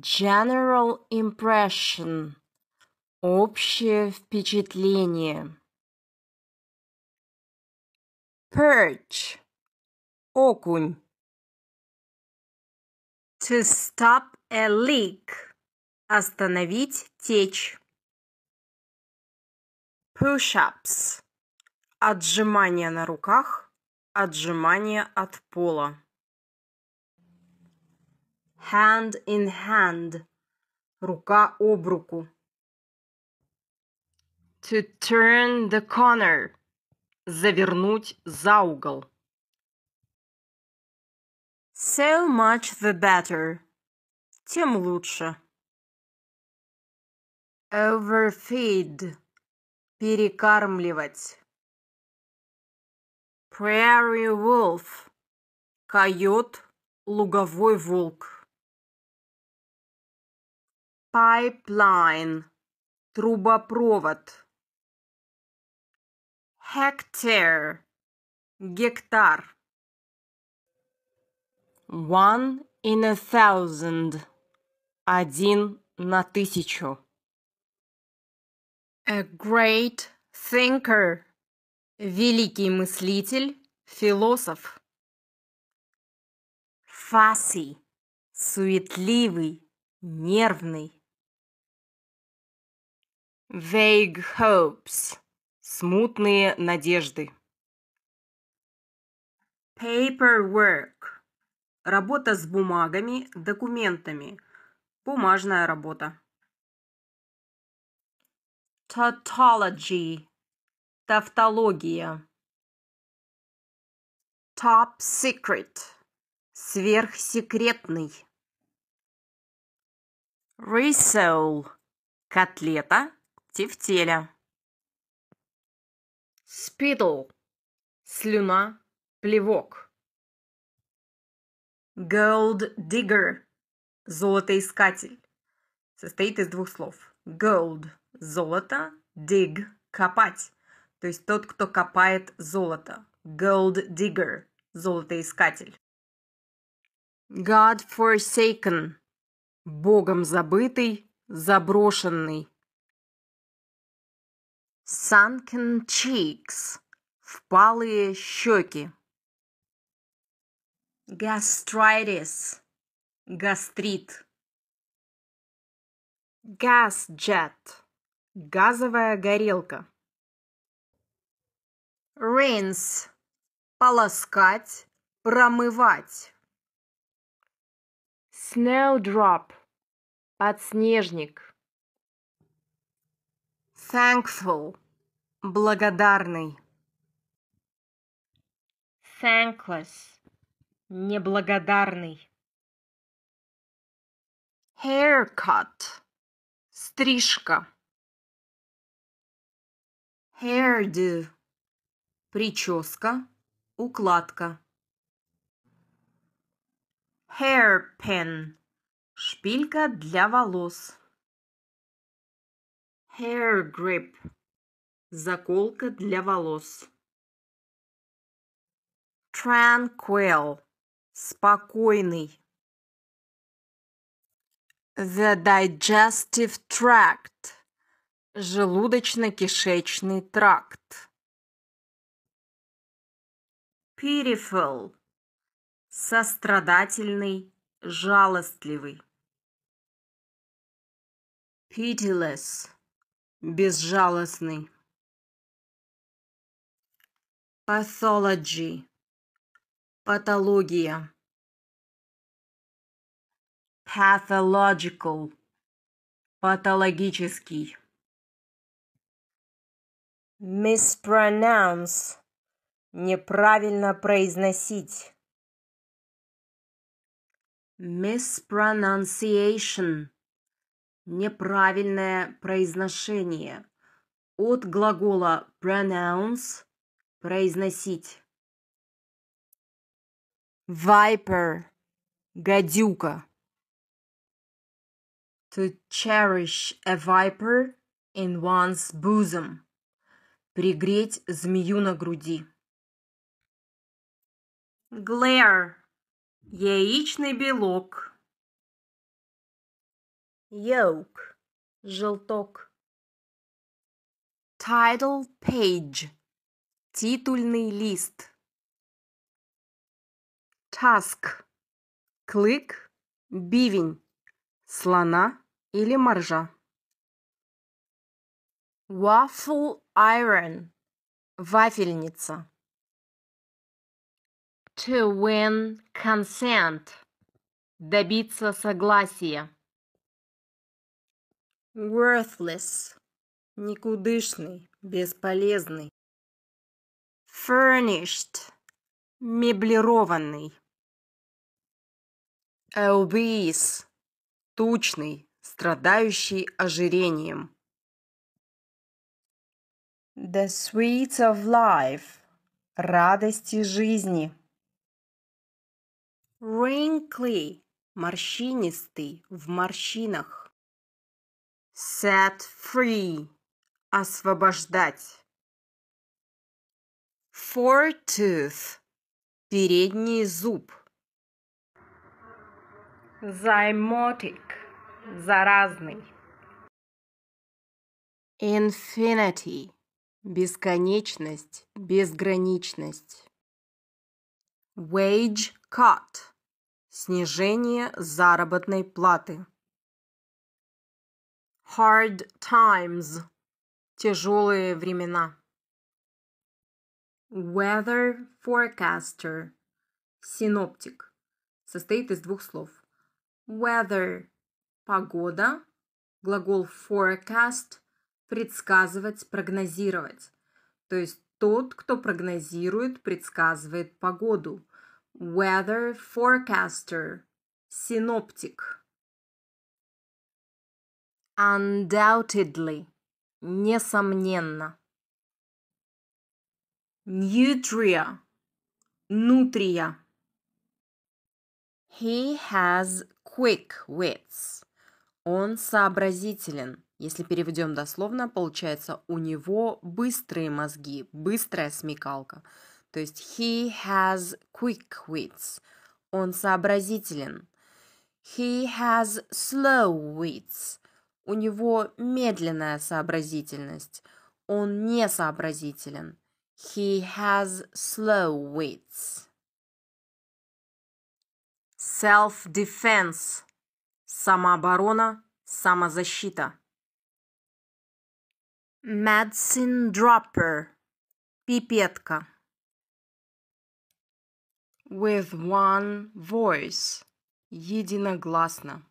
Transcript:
General impression. Общее впечатление. Perch. Окунь. To stop a leak. Остановить течь. Push-ups. Отжимания на руках, отжимания от пола hand in hand, рука об руку. To turn the corner, завернуть за угол. So much the better, тем лучше. Overfeed, перекармливать. Prairie wolf, койот, луговой волк. Pipeline. Трубопровод. Hectare. Гектар. One in a thousand. Один на тысячу. A great thinker. Великий мыслитель, философ. Фаси. Суетливый, нервный. Vague hopes. Смутные надежды. Paperwork. Работа с бумагами, документами. Бумажная работа. Tautology. Тавтология. Top secret. Сверхсекретный. Resole. Котлета Тефтеля. спидл Слюна. Плевок. Gold digger. Золотоискатель. Состоит из двух слов. Gold – золото, dig – копать. То есть тот, кто копает золото. Gold digger – золотоискатель. God forsaken – богом забытый, заброшенный sunken cheeks, впалые щеки. Gastritis, гастрит. Gas jet, газовая горелка. Rinse, полоскать, промывать. Snowdrop, подснежник. Thankful – благодарный. Thankless – неблагодарный. Haircut – стрижка. Hairdo – прическа, укладка. Hairpin – шпилька для волос hair grip – заколка для волос. Tranquil – спокойный. The digestive tract – желудочно-кишечный тракт. Pitiful – сострадательный, жалостливый. Pitiless – безжалостный. Pathology. Патология. Pathological. Патологический. Mispronounce. Неправильно произносить. Mispronunciation Неправильное произношение. От глагола pronounce – произносить. Viper – гадюка. To cherish a viper in one's bosom – пригреть змею на груди. Glare – яичный белок. Yoke – желток. Title page – титульный лист. Task – клык, бивень, слона или моржа. Waffle iron – вафельница. To win consent – добиться согласия worthless – никудышный, бесполезный. furnished – меблированный. obese – тучный, страдающий ожирением. The sweets of life – радости жизни. Wrinkly – морщинистый, в морщинах. Set free. Освобождать. Foretooth. Передний зуб. Zymotic. Заразный. Infinity. Бесконечность, безграничность. Wage cut. Снижение заработной платы. Hard times. Тяжелые времена. Weather forecaster. Синоптик. Состоит из двух слов. Weather – погода. Глагол forecast – предсказывать, прогнозировать. То есть тот, кто прогнозирует, предсказывает погоду. Weather forecaster – синоптик. Undoubtedly. Несомненно. Nutria. Нутрия. He has quick wits. Он сообразителен. Если переведем дословно, получается у него быстрые мозги, быстрая смекалка. То есть he has quick wits. Он сообразителен. He has slow wits. У него медленная сообразительность. Он не сообразителен. He has slow wits. Self-defense. Самооборона, самозащита. Medicine dropper. Пипетка. With one voice. Единогласно.